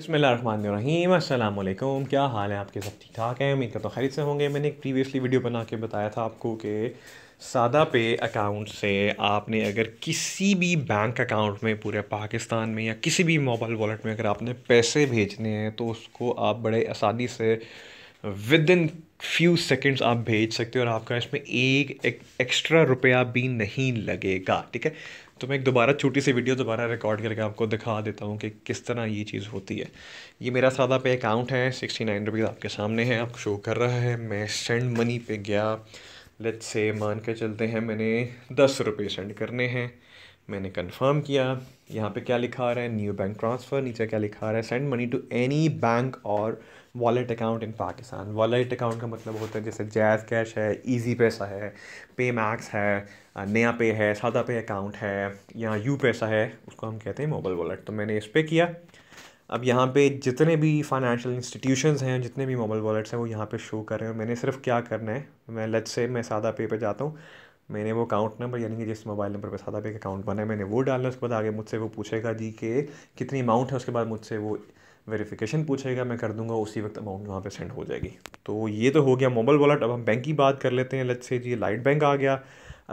बसमीम अल्लाम क्या हाल है आपके सब ठीक ठाक हैं उम्मीद का तो खरीद से होंगे मैंने एक प्रीवियसली वीडियो बना के बताया था आपको कि सादा पे अकाउंट से आपने अगर किसी भी बैंक अकाउंट में पूरे पाकिस्तान में या किसी भी मोबाइल वॉलेट में अगर आपने पैसे भेजने हैं तो उसको आप बड़े आसानी से विद इन फ्यू सेकेंड्स आप भेज सकते हो और आपका इसमें एक, एक एक्स्ट्रा रुपया भी नहीं लगेगा ठीक है तो मैं एक दोबारा छोटी सी वीडियो दोबारा रिकॉर्ड करके आपको दिखा देता हूँ कि किस तरह ये चीज़ होती है ये मेरा सादा पे अकाउंट है सिक्सटी नाइन रुपीज़ आपके सामने है आप शो कर रहा है मैं सेंड मनी पे गया लेट्स से मान के चलते हैं मैंने दस रुपये सेंड करने हैं मैंने कंफर्म किया यहाँ पे क्या लिखा आ रहा है न्यू बैंक ट्रांसफ़र नीचे क्या लिखा आ रहा है send money to any bank और wallet account in Pakistan wallet account का मतलब होता है जैसे जैज़ कैश है ईजी पैसा है पे मैक्स है नया पे है सादा पे अकाउंट है या यू पैसा है उसको हम कहते हैं मोबाइल वॉलेट तो मैंने इस पर किया अब यहाँ पे जितने भी फाइनेंशियल इंस्टीट्यूशन हैं जितने भी मोबाइल वॉलेट्स हैं वो यहाँ पे शो कर रहे हैं मैंने सिर्फ क्या करना है मैं लच से मैं सादा पे पे जाता हूँ मैंने वो अकाउंट नंबर यानी कि जिस मोबाइल नंबर पर सादा पे एक अकाउंट बना है मैंने वो डाला उसके बाद आगे मुझसे वो पूछेगा जी कि कितनी अमाउंट है उसके बाद मुझसे वो वेरिफिकेशन पूछेगा मैं कर दूंगा उसी वक्त अमाउंट वहाँ पे सेंड हो जाएगी तो ये तो हो गया मोबाइल वॉलेट अब हम बैंक की बात कर लेते हैं let's say ji light bank आ गया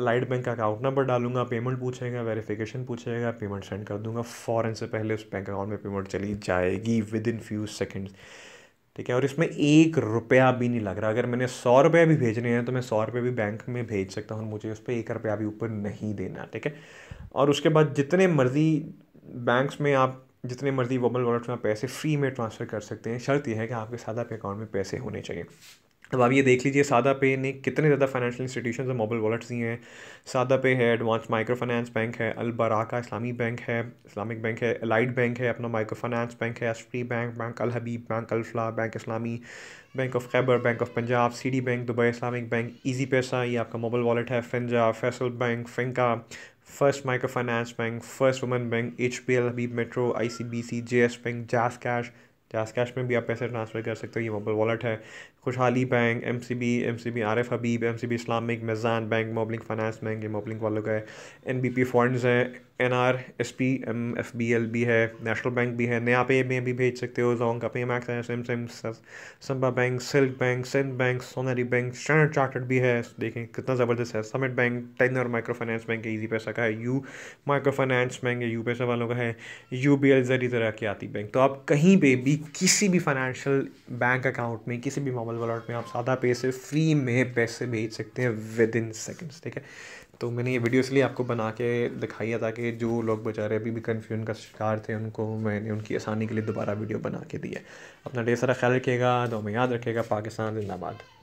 लाइट बैंक का अकाउंट नंबर डालूंगा पेमेंट पूछेगा वेरिफिकेशन पूछेगा पेमेंट सेंड कर दूंगा फ़ौरन से पहले उस बैंक अकाउंट में पेमेंट चली जाएगी विद इन फ्यू सेकेंड्स ठीक है और इसमें एक रुपया भी नहीं लग रहा अगर मैंने सौ रुपये भी भेजने हैं तो मैं सौ रुपये भी बैंक में भेज सकता हूँ मुझे उस पर एक रुपया भी ऊपर नहीं देना ठीक है और उसके बाद जितने मर्ज़ी बैंक्स में आप जितने मर्ज़ी वोबल वॉलेट में आप पैसे फ्री में ट्रांसफ़र कर सकते हैं शर्त यह है कि आपके साथ आपके अकाउंट में पैसे होने चाहिए अब आप ये देख लीजिए सादा पे ने कितने ज़्यादा फाइनेंशियल इंस्टीट्यूशन और मोबाइल वॉलेट्स दिए हैं सादा पे है एडवांस माइक्रो फाइनेंस बैंक है अल बराका इस्लामी बैंक है इस्लामिक बैंक है अलाइड बैंक है अपना माइक्रो फाइनेंस बैंक है S bank bank Al Habib bank Alfalah bank Islami bank of Khyber bank of Punjab C D bank Dubai Islamic bank Easypaisa ये आपका mobile wallet है Finja Faysal bank FINCA first micro finance bank first woman bank H P L Habib metro I C B C J S bank JazzCash JazzCash में भी आप पैसे transfer कर सकते हो ये मोबाइल वॉलेट है Khushhali bank M C B M C B Arif Habib M C B Islamic Meezan bank Mobilink finance bank ये मोबलिंग वालों का है एन बी पी फंडस हैं N R S P M F B L भी है national bank भी है नया पे में भी भेज सकते हो जोंग का पे एक्स है Samsung Samba bank silk bank Sindh bank Soneri bank standard chartered भी है देखें कितना ज़बरदस्त है समिट बैंक टेनर माइक्रो फाइनेंस बैंक है ईजी पैसा का है यू माइक्रो फाइनेंस बैंक है यू पैसा वालों का है यू बी एल जरी तरह की आती बैंक तो आप कहीं पर भी किसी भी फाइनेंशियल बैंक अकाउंट में किसी भी मामले मोबाइल वॉलेट में आप सादा पे से फ्री में पैसे भेज सकते हैं विद इन सेकेंड्स ठीक है तो मैंने ये वीडियो इसलिए आपको बना के दिखाई है ताकि जो लोग बेचारे अभी भी कन्फ्यूजन का शिकार थे उनको मैंने उनकी आसानी के लिए दोबारा वीडियो बना के दिया अपना ढेर सारा ख्याल रखिएगा दो में याद रखिएगा पाकिस्तान जिंदाबाद